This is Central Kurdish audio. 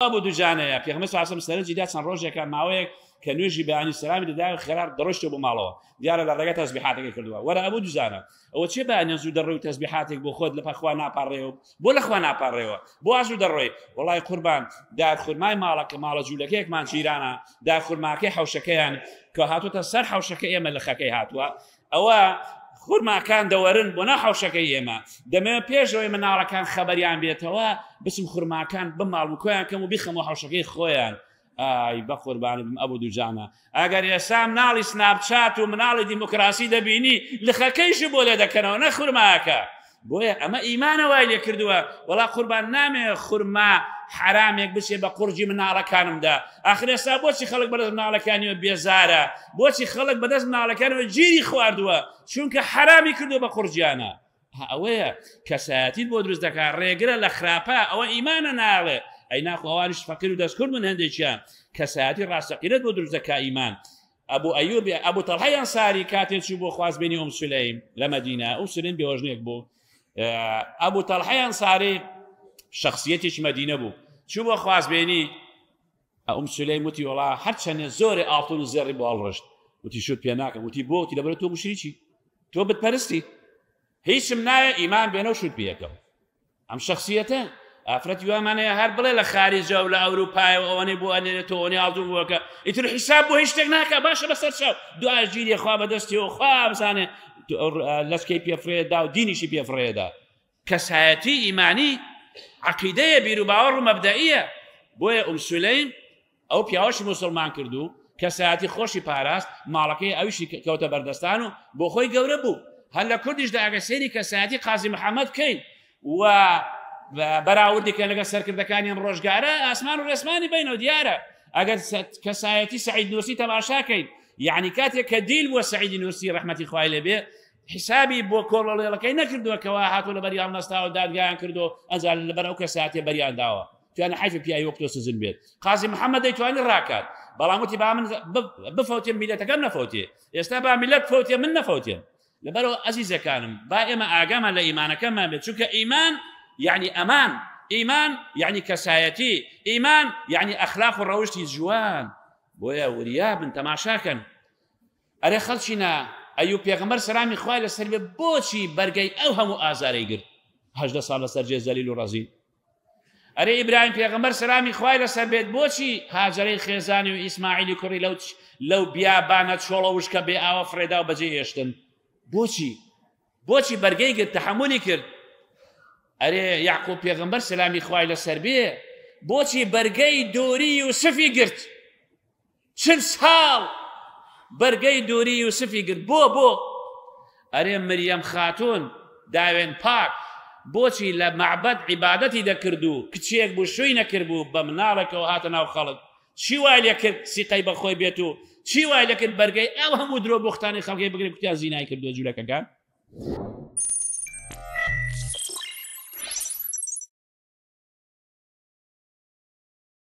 بۆ دوژانەیە پێخمە ساسم سەرجیدا چەند ڕۆژێکە ماوەیەک کە نوێژی بەیانی سلامی دەدا خێرار دەڕۆشتە بۆ ماڵەوە دیارە لە ڕێگە تەسببیحاتەکە کردووە وەرە ئەوە دوزانە ئەوە چێ بەیانە زوو دەڕوی تەسببیحاتێک بۆ خۆت لە پەخوا ناپارڕێەوە بۆ لەخوا ناپارڕێەوە بۆ ئازوو دەڕۆی وڵای قوربان دارخورمای ماڵەکە ماڵە جوولەکەیەکمان چیرانە داخورماکەی حوشەکەیان کە هاتوتە سەر حوشەکە ئێمە لە خەکەی هاتووە ئەوە خورماکان دەوەرن بۆ نەحوشەکەی ئێمە دەمێ پێشەوەی مناڵەکان خبریان بێتەوە بسم خورماکان بماڵ بکۆیان کەم و بیخەم و حوشەکەی خۆیان ئای بە قوربانی بم ئەبوو دووجانە ئەگەر ئێسام ناڵی سناپچات و مناڵی دیموکراسی دەبینی لخەکەیش بۆ لێ دەکەنەوە نە خورماکە. بۆیە ئەمە ئیمانە وای لێ کردووە وڵا قوربان نامێ خورما حرامێک بچێ بە قورجی مناڵەکانمدا ئاخرێستا بۆچی خەڵک بەدەست مناڵەکانیوە بێزارە بۆچی خەڵک بەدەست مناڵەکانەوە جیری خواردووە چونکە حرامی کردو بە قورجیانە ئەوەیە کەسایەتیت بۆ دروست دەکات ڕێگرە لە خراپە ئەوە ئیمانە ناڵێ ئەی ناخواوانش فەکر و دەستکرد من هەندێکیان کەسایەتی ڕاستەقیرت بۆ دروستەکە ئیمان. ئەبوو ئەیوبێ ئەبوو تەڵهەیان ساری کاتێک چوو بۆ خواست بینی ئەم سولەیم لە مەدینە ئەو سرین بێۆژنێک بوو ئەبوو تەلحەیان ساری بو مدینە بوو چوو بۆ خوازبێنی ئەم سولەی وتی وڵا هەرچەندە زۆری ئاتون و زێڕی باڵڕشت و تی بو ناکەم وتی بۆتی لەبرێت تۆ مشریکی هیچ بتپەرستی هیچم نایە ئیمان بێنە شوت پێەکەم ئەم شخصیتە افراد یو هەر هر بله لخارج و آنی بو آنی تو ئەنێت آفتون بو بووەکە ئیتر حساب بو هیچ شتێک ناکە باشە بەسەر چاو اجیری خواب دستی و خواب بزانێ لەسکی پێفرێدا و دینیشی پێفرێدا کەسایەتی ئیمانی عقیدەیە بیرروباوە ڕوومەبدەئیە بۆیە ئومسولەیم ئەو پیاوەشی مسلمان کردو کەسایەتی خۆشی پاراست ماڵەکەی ئەوشی کەوتە بەردەستان و بۆ خۆی گەورە بوو هەل لە کوردیشدا ئەگە سێری کەسایەتی قازی محەممەد کەین و بەراوردێکە لەگە سەرکردەکانیان ڕۆژگارە ئاسمان و ڕێسمانی بینەوە دیارە ئەگەر کەسایەتی سعید نووسی تەماشاکەین يعني کاتێک كديل وسعيد بووە سعیدی نووسی ڕحمەتی خوای لەبێ حسابی بۆ کۆڵەڵێڵەکەی نەکردووەکەەوە هاتوو لە بەری كردو أزال کردو ساتي لەبەر ئەو کە ساتێ في توانە حەجی پیاوی وەکتۆ سزن بێت قازی محەممەد دەیتوانین ڕاکات بەڵاموتی بفوتي من بفوتێ میلەتەکەم نەفوتێ ئێستا با فوتي فوتێ من نەفوتێ لبرو ئەزیزەکانم كانم بائما آقاما لإيمانا كما بيت شوك إيمان يعني أمان إيمان يعني كسايتي إيمان يعني أخلاق الروشتي جوان بۆیە وریا بن تەماشاکەن ئەرێ خەڵچینە ئەو پێغمەر سرامی خوای لە سەر بۆچی بەرگەی ئەو هەموو ئازارەی گرت هەدە ساڵ لە سەر جێزەلیل و ڕزی ئەرێ ئیبراهیم پێغمەر سرامی خوای لە سەر بێت بۆچی هاجرەی خێزانی و ئیسماعیلی کوڕی لەو لەو بیابانە چۆڵە وشکە بێ ئاوە فرێدا و بەجێ هێشتن بۆچی بۆچی بەرگەی گرت تەحملی کرد ئەرێ یاقوب پێغمبەر سلامی خوای لە سەر بێ بۆچی بەرگەی دۆری و سفی گرت چل ساڵ بەرگەی دووری یوسفی گرت بۆ بۆ ئەرێ مریەم خاتون داوێن پاک بۆچی لە معبەت عیباەتی دەکرد و کچێک بوو شووی نەکردبوو بە مناڵەکەەوە هاتە ناو خەڵک چی وای لەکرد سیقەی بەخۆی بێت و چی وای لەکرد بەرگەی ئەو هەموو درۆ بختانی خەڵکی بگرن کوتیا زینای کردو جوولەکەەکان.